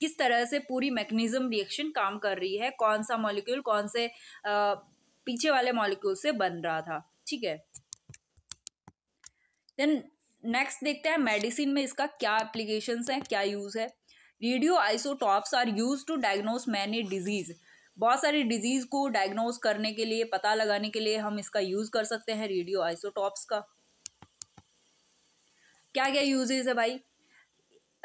किस तरह से पूरी मैकेनिज्म रिएक्शन काम कर रही है कौन सा मॉलिक्यूल कौन से आ, पीछे वाले मॉलिक्यूल से बन रहा था ठीक है देन नेक्स्ट देखते हैं मेडिसिन में इसका क्या एप्लीकेशन है क्या यूज़ है radioisotopes are use to diagnose many disease बहुत सारी डिजीज़ को डायग्नोस करने के लिए पता लगाने के लिए हम इसका यूज़ कर सकते हैं रेडियो आइसोटॉप्स का क्या क्या यूजेज है भाई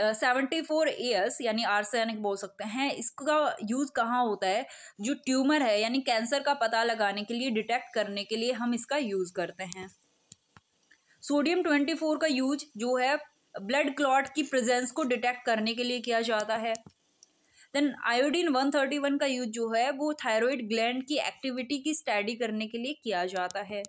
सेवेंटी फोर ईयर्स यानी आर्सेनिक बोल सकते हैं इसका यूज़ कहाँ होता है जो ट्यूमर है यानी कैंसर का पता लगाने के लिए डिटेक्ट करने के लिए हम इसका यूज़ करते हैं सोडियम ट्वेंटी फोर का यूज जो है ब्लड क्लॉट की प्रेजेंस को डिटेक्ट करने के लिए किया जाता है देन आयोडीन वन का यूज जो है वो थायरॉइड ग्लैंड की एक्टिविटी की स्टडी करने के लिए किया जाता है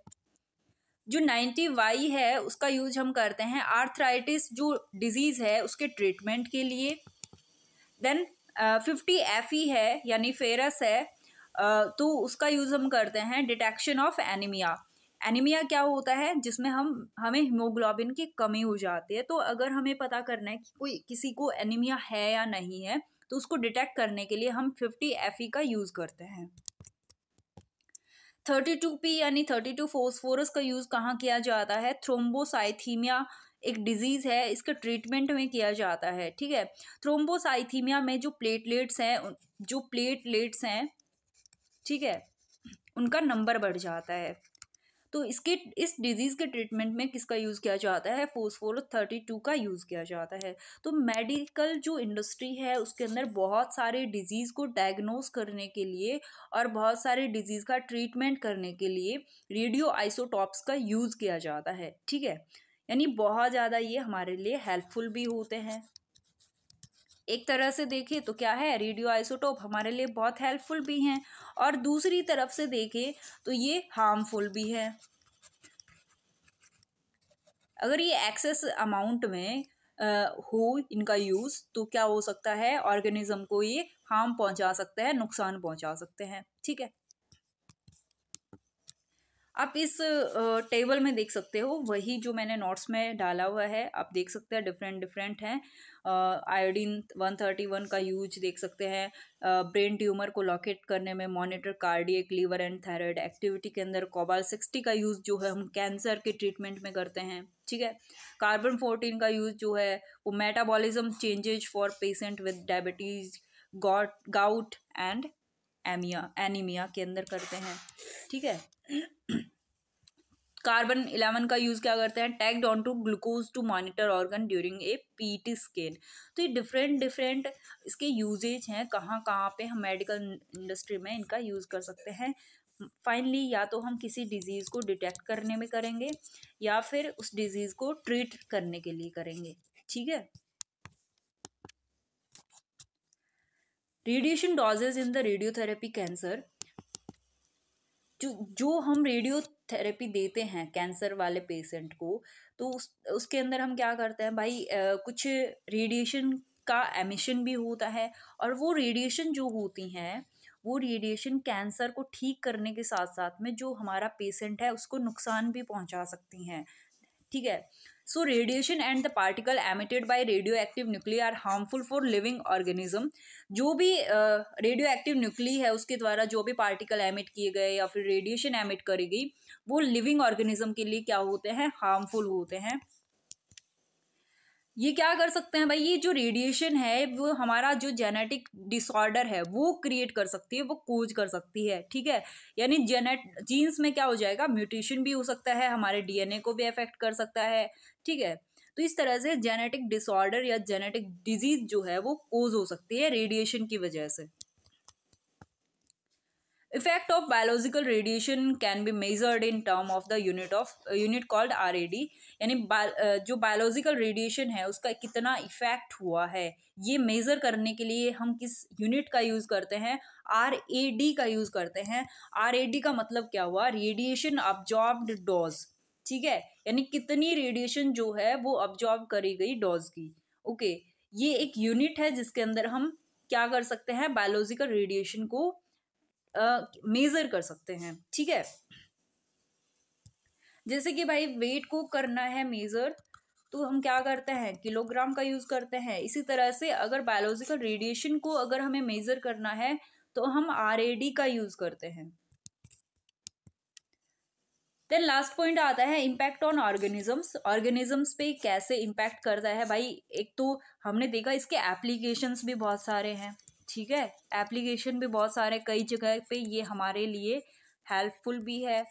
जो नाइन्टी वाई है उसका यूज हम करते हैं आर्थराइटिस जो डिजीज़ है उसके ट्रीटमेंट के लिए देन फिफ्टी एफ ई है यानी फेरस है uh, तो उसका यूज़ हम करते हैं डिटेक्शन ऑफ एनीमिया एनीमिया क्या होता है जिसमें हम हमें हीमोग्लोबिन की कमी हो जाती है तो अगर हमें पता करना है कि कोई किसी को एनीमिया है या नहीं है तो उसको डिटेक्ट करने के लिए हम फिफ्टी एफ का यूज़ करते हैं थर्टी टू पी यानी थर्टी टू फोस्फोरस का यूज़ कहाँ किया जाता है थ्रोम्बोसाइथीमिया एक डिजीज़ है इसका ट्रीटमेंट में किया जाता है ठीक है थ्रोम्बोसाइथीमिया में जो प्लेटलेट्स हैं जो प्लेटलेट्स हैं ठीक है उनका नंबर बढ़ जाता है तो इसके इस डिजीज़ के ट्रीटमेंट में किसका यूज़ किया जाता है फोसफोर थर्टी टू का यूज़ किया जाता है तो मेडिकल जो इंडस्ट्री है उसके अंदर बहुत सारे डिजीज़ को डायग्नोस करने के लिए और बहुत सारे डिजीज़ का ट्रीटमेंट करने के लिए रेडियो आइसोटॉप्स का यूज़ किया जाता है ठीक है यानी बहुत ज़्यादा ये हमारे लिए हेल्पफुल भी होते हैं एक तरह से देखें तो क्या है रेडियो आइसोटोप हमारे लिए बहुत हेल्पफुल भी हैं और दूसरी तरफ से देखें तो ये हार्मफुल भी है अगर ये एक्सेस अमाउंट में हो इनका यूज़ तो क्या हो सकता है ऑर्गेनिज्म को ये हार्म पहुंचा सकते हैं नुकसान पहुंचा सकते हैं ठीक है आप इस टेबल में देख सकते हो वही जो मैंने नोट्स में डाला हुआ है आप देख सकते हैं डिफरेंट डिफरेंट हैं आयोडीन वन थर्टी वन का यूज देख सकते हैं ब्रेन ट्यूमर को लॉकेट करने में monitor cardiac liver and thyroid activity के अंदर कोबाल सिक्सटी का यूज़ जो है हम कैंसर के ट्रीटमेंट में करते हैं ठीक है कार्बन फोर्टीन का यूज़ जो है वो metabolism changes for patient with diabetes got gout and एमिया एनीमिया के अंदर करते हैं ठीक है कार्बन इलेवन का यूज़ क्या करते हैं tagged on to glucose to monitor organ during a PT scan तो ये डिफरेंट डिफरेंट इसके यूजेज हैं कहाँ कहाँ पे हम मेडिकल इंडस्ट्री में इनका यूज़ कर सकते हैं फाइनली या तो हम किसी डिज़ीज़ को डिटेक्ट करने में करेंगे या फिर उस डिज़ीज़ को ट्रीट करने के लिए करेंगे ठीक है radiation doses in the radiotherapy cancer जो जो हम रेडियो थेरेपी देते हैं कैंसर वाले पेशेंट को तो उस उसके अंदर हम क्या करते हैं भाई आ, कुछ रेडिएशन का एमिशन भी होता है और वो रेडिएशन जो होती हैं वो रेडिएशन कैंसर को ठीक करने के साथ साथ में जो हमारा पेशेंट है उसको नुकसान भी पहुंचा सकती हैं ठीक है so radiation and the particle emitted by radioactive nuclei are harmful for living organism जो भी रेडियो एक्टिव न्यूक्ली है उसके द्वारा जो भी पार्टिकल एमिट किए गए या फिर रेडिएशन एमिट करी गई वो लिविंग ऑर्गेनिज्म के लिए क्या होते हैं हार्मफुल होते हैं ये क्या कर सकते हैं भाई ये जो रेडिएशन है वो हमारा जो जेनेटिक डिसऑर्डर है वो क्रिएट कर सकती है वो कोज कर सकती है ठीक है यानी जेनेट जीन्स में क्या हो जाएगा म्यूटेशन भी हो सकता है हमारे डीएनए को भी अफेक्ट कर सकता है ठीक है तो इस तरह से जेनेटिक डिसऑर्डर या जेनेटिक डिजीज जो है वो कोज हो सकती है रेडिएशन की वजह से effect of biological radiation can be measured in term of the unit of unit called R यानी बा, जो बायोलॉजिकल रेडिएशन है उसका कितना इफेक्ट हुआ है ये मेज़र करने के लिए हम किस यूनिट का यूज़ करते हैं आर ए डी का यूज़ करते हैं आर ए डी का मतलब क्या हुआ रेडिएशन ऑब्जॉर्ब्ड डोज ठीक है यानी कितनी रेडिएशन जो है वो ऑब्जॉर्ब करी गई डोज की ओके ये एक यूनिट है जिसके अंदर हम क्या कर सकते हैं बायोलॉजिकल रेडिएशन को मेज़र uh, कर सकते हैं ठीक है जैसे कि भाई वेट को करना है मेज़र तो हम क्या करते हैं किलोग्राम का यूज़ करते हैं इसी तरह से अगर बायोलॉजिकल रेडिएशन को अगर हमें मेज़र करना है तो हम आर का यूज़ करते हैं देन लास्ट पॉइंट आता है इम्पैक्ट ऑन ऑर्गेनिजम्स ऑर्गेनिजम्स पे कैसे इम्पैक्ट करता है भाई एक तो हमने देखा इसके एप्लीकेशंस भी बहुत सारे हैं ठीक है एप्लीकेशन भी बहुत सारे कई जगह पे ये हमारे लिए हेल्पफुल भी है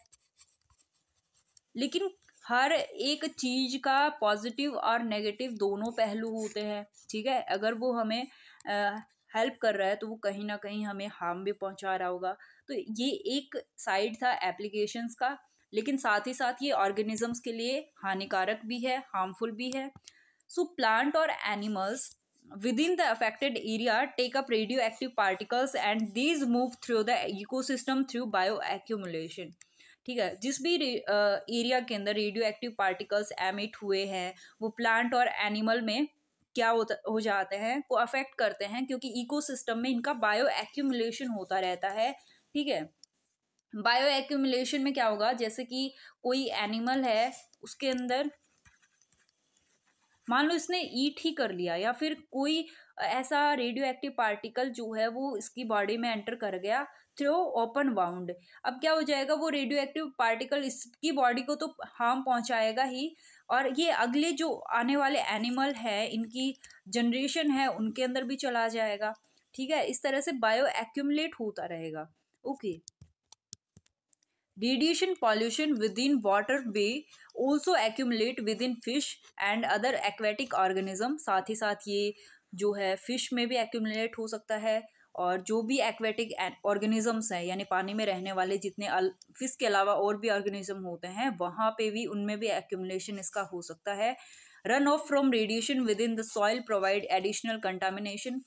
लेकिन हर एक चीज़ का पॉजिटिव और नेगेटिव दोनों पहलू होते हैं ठीक है अगर वो हमें हेल्प कर रहा है तो वो कहीं ना कहीं हमें हार्म भी पहुंचा रहा होगा तो ये एक साइड था एप्लीकेशंस का लेकिन साथ ही साथ ये ऑर्गेनिजम्स के लिए हानिकारक भी है हार्मफुल भी है सो प्लांट और animals within the affected area take up radioactive particles and these move through the ecosystem through bioaccumulation ठीक है जिस भी एरिया के अंदर रेडियो एक्टिव पार्टिकल्स एमिट हुए हैं वो प्लांट और एनिमल में क्या होता हो जाते हैं को अफेक्ट करते हैं क्योंकि इकोसिस्टम में इनका बायो एक्यूमुलेशन होता रहता है ठीक है बायो एक्यूमुलेशन में क्या होगा जैसे कि कोई एनिमल है उसके अंदर मान लो इसने ईट ही कर लिया या फिर कोई ऐसा रेडियो एक्टिव पार्टिकल जो है वो इसकी बॉडी में एंटर कर गया थ्रो ओपन बाउंड अब क्या हो जाएगा वो रेडियो एक्टिव पार्टिकल इसकी बॉडी को तो हार्म पहुंचाएगा ही और ये अगले जो आने वाले एनिमल है इनकी जनरेशन है उनके अंदर भी चला जाएगा ठीक है इस तरह से बायो एक्यूमलेट होता रहेगा okay Radiation pollution within water may also accumulate within fish and other aquatic organism साथ ही साथ ये जो है फिश में भी एक्यूमलेट हो सकता है और जो भी एक्वेटिक ऑर्गेनिजम्स हैं यानी पानी में रहने वाले जितने फिश के अलावा और भी ऑर्गेनिज्म होते हैं वहाँ पे भी उनमें भी एक्यूमुलेशन इसका हो सकता है run off from radiation within the soil provide additional contamination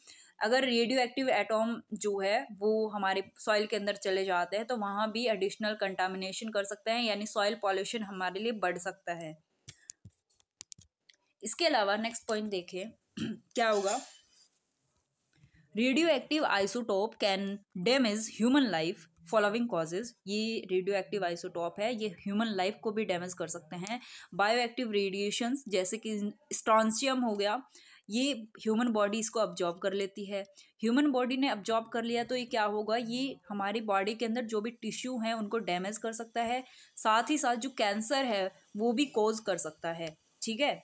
अगर रेडियो एक्टिव एटॉम जो है वो हमारे सॉइल के अंदर चले जाते हैं तो वहाँ भी एडिशनल कंटामिनेशन कर सकते हैं यानी सॉइल पॉल्यूशन हमारे लिए बढ़ सकता है इसके अलावा नेक्स्ट पॉइंट देखें क्या होगा radioactive isotope can damage human life following causes ये रेडियो एक्टिव आइसोटॉप है ये ह्यूमन लाइफ को भी डैमेज कर सकते हैं बायो एक्टिव रेडिएशंस जैसे कि स्ट्रॉन्सियम हो गया ये ह्यूमन बॉडी इसको ऑब्जॉर्व कर लेती है ह्यूमन बॉडी ने ऑब्जॉर्व कर लिया तो ये क्या होगा ये हमारी बॉडी के अंदर जो भी टिश्यू हैं उनको डैमेज कर सकता है साथ ही साथ जो कैंसर है वो भी कॉज कर सकता है ठीक है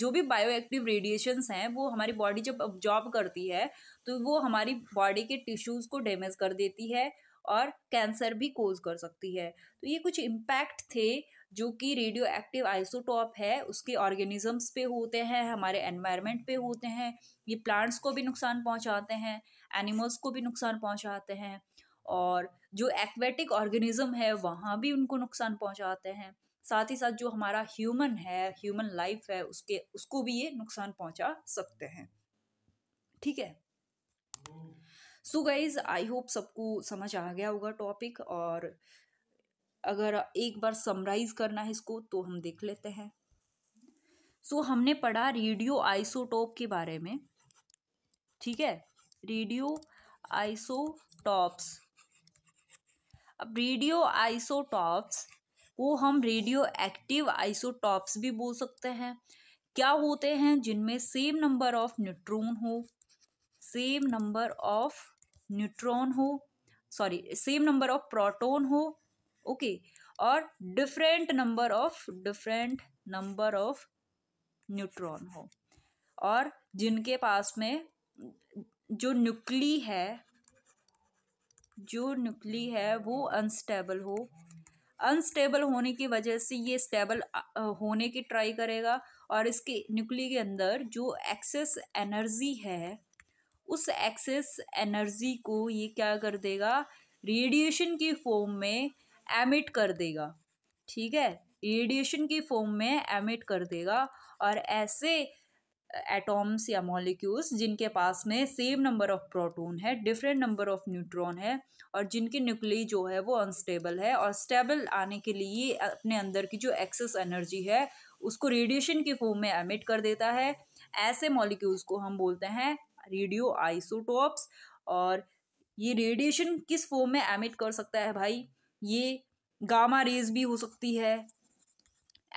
जो भी बायो एक्टिव रेडिएशंस हैं वो हमारी बॉडी जब ऑब्जॉर्व करती है तो वो हमारी बॉडी के टिश्यूज़ को डैमेज कर देती है और कैंसर भी कोज कर सकती है तो ये कुछ इम्पैक्ट थे जो कि रेडियो एक्टिव आइसोटॉप है उसके ऑर्गेनिजम्स पे होते हैं हमारे एनवायरनमेंट पे होते हैं ये प्लांट्स को भी नुकसान पहुंचाते हैं एनिमल्स को भी नुकसान पहुंचाते हैं और जो एक्वेटिक ऑर्गेनिज्म है वहाँ भी उनको नुकसान पहुँचाते हैं साथ ही साथ जो हमारा ह्यूमन है ह्यूमन लाइफ है उसके उसको भी ये नुकसान पहुँचा सकते हैं ठीक है सो गाइज आई होप सबको समझ आ गया होगा टॉपिक और अगर एक बार समराइज करना है इसको तो हम देख लेते हैं सो so, हमने पढ़ा रेडियो आइसोटोप के बारे में ठीक है रेडियो आइसोटॉप्स अब रेडियो आइसोटॉप्स को हम रेडियो एक्टिव आइसोटॉप्स भी बोल सकते हैं क्या होते हैं जिनमें सेम नंबर ऑफ न्यूट्रॉन हो सेम नंबर ऑफ न्यूट्रॉन हो sorry same number of proton हो ओके okay, और different number of different number of neutron हो और जिनके पास में जो न्यूक्ली है जो न्यूक्ली है वो अनस्टेबल हो अनस्टेबल होने की वजह से ये स्टेबल होने की ट्राई करेगा और इसके न्यूक्ली के अंदर जो एक्सेस एनर्जी है उस एक्सेस एनर्जी को ये क्या कर देगा रेडिएशन की फॉर्म में एमिट कर देगा ठीक है रेडिएशन की फॉर्म में एमिट कर देगा और ऐसे एटॉम्स या मॉलिक्यूल्स जिनके पास में सेम नंबर ऑफ प्रोटॉन है डिफरेंट नंबर ऑफ न्यूट्रॉन है और जिनके न्यूक्ली जो है वो अनस्टेबल है और स्टेबल आने के लिए अपने अंदर की जो एक्सेस एनर्जी है उसको रेडिएशन के फॉर्म में एमिट कर देता है ऐसे मॉलिक्यूल्स को हम बोलते हैं रेडियो आइसोटोप्स और ये रेडिएशन किस फॉर्म में एमिट कर सकता है भाई ये गामा रेज भी हो सकती है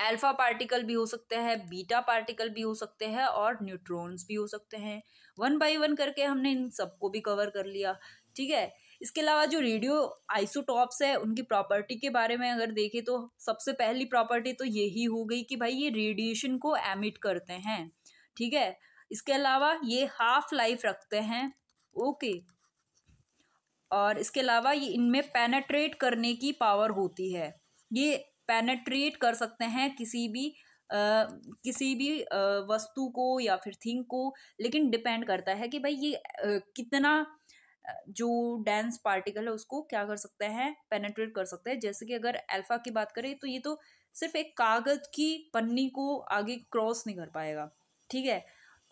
अल्फा पार्टिकल भी हो सकते हैं बीटा पार्टिकल भी हो सकते हैं और न्यूट्रॉन्स भी हो सकते हैं वन बाय वन करके हमने इन सबको भी कवर कर लिया ठीक है इसके अलावा जो रेडियो आइसोटॉप्स है उनकी प्रॉपर्टी के बारे में अगर देखें तो सबसे पहली प्रॉपर्टी तो यही हो गई कि भाई ये रेडिएशन को एमिट करते हैं ठीक है इसके अलावा ये हाफ लाइफ रखते हैं ओके और इसके अलावा ये इनमें पेनेट्रेट करने की पावर होती है ये पेनेट्रेट कर सकते हैं किसी भी आ, किसी भी आ, वस्तु को या फिर थिंग को लेकिन डिपेंड करता है कि भाई ये आ, कितना जो डेंस पार्टिकल है उसको क्या कर सकते हैं पेनेट्रेट कर सकते हैं जैसे कि अगर अल्फा की बात करें तो ये तो सिर्फ एक कागज़ की पन्नी को आगे क्रॉस नहीं कर पाएगा ठीक है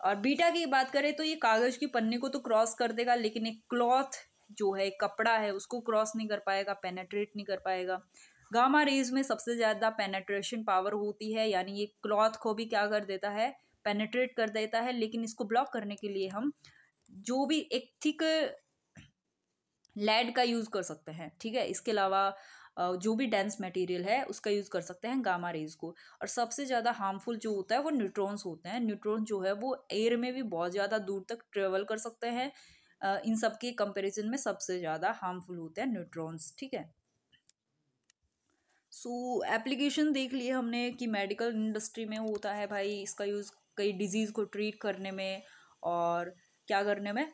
और बीटा की बात करें तो ये कागज़ की पन्नी को तो क्रॉस कर देगा लेकिन एक क्लॉथ जो है कपड़ा है उसको क्रॉस नहीं कर पाएगा पेनेट्रेट नहीं कर पाएगा गामा रेज में सबसे ज़्यादा पेनेट्रेशन पावर होती है यानी ये क्लॉथ को भी क्या कर देता है पेनेट्रेट कर देता है लेकिन इसको ब्लॉक करने के लिए हम जो भी एक थिक लेड का यूज़ कर सकते हैं ठीक है इसके अलावा जो भी डेंस मटेरियल है उसका यूज़ कर सकते हैं गामा रेज को और सबसे ज़्यादा हार्मफुल जो होता है वो न्यूट्रॉन्स होते हैं न्यूट्रॉन्स जो है वो एयर में भी बहुत ज़्यादा दूर तक ट्रेवल कर सकते हैं इन सब के कंपेरिजन में सबसे ज़्यादा हार्मफुल होते हैं न्यूट्रॉन्स ठीक है सो so, एप्लीकेशन देख लिए हमने कि मेडिकल इंडस्ट्री में होता है भाई इसका यूज़ कई डिजीज़ को ट्रीट करने में और क्या करने में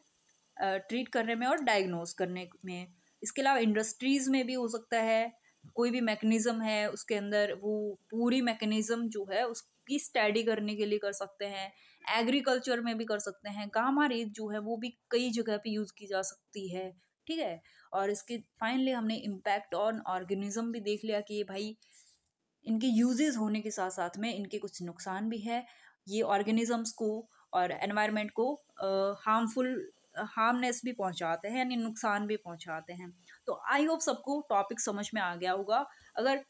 ट्रीट करने में और डायग्नोस करने में इसके अलावा इंडस्ट्रीज़ में भी हो सकता है कोई भी मैकेनिज़्म है उसके अंदर वो पूरी मैकेनिज़्म जो है उसकी स्टडी करने के लिए कर सकते हैं एग्रीकल्चर में भी कर सकते हैं गामा रेत जो है वो भी कई जगह पे यूज़ की जा सकती है ठीक है और इसके फाइनली हमने इम्पैक्ट ऑन ऑर्गेनिज्म भी देख लिया कि ये भाई इनके यूजेस होने के साथ साथ में इनके कुछ नुकसान भी है ये ऑर्गेनिजम्स को और एनवायरनमेंट को हार्मफुल हार्मनेस भी पहुंचाते हैं यानी नुकसान भी पहुंचाते हैं तो आई होप सबको टॉपिक समझ में आ गया होगा अगर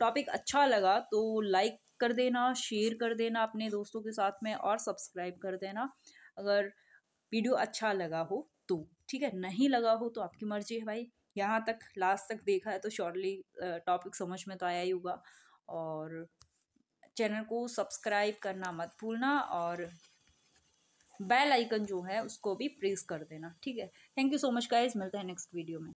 टॉपिक अच्छा लगा तो लाइक कर देना शेयर कर देना अपने दोस्तों के साथ में और सब्सक्राइब कर देना अगर वीडियो अच्छा लगा हो तो ठीक है नहीं लगा हो तो आपकी मर्जी है भाई यहाँ तक लास्ट तक देखा है तो शॉर्टली टॉपिक समझ में तो आया ही होगा और चैनल को सब्सक्राइब करना मत भूलना और बेल आइकन जो है उसको भी प्रेस कर देना ठीक है thank you so much guys मिलता है नेक्स्ट वीडियो में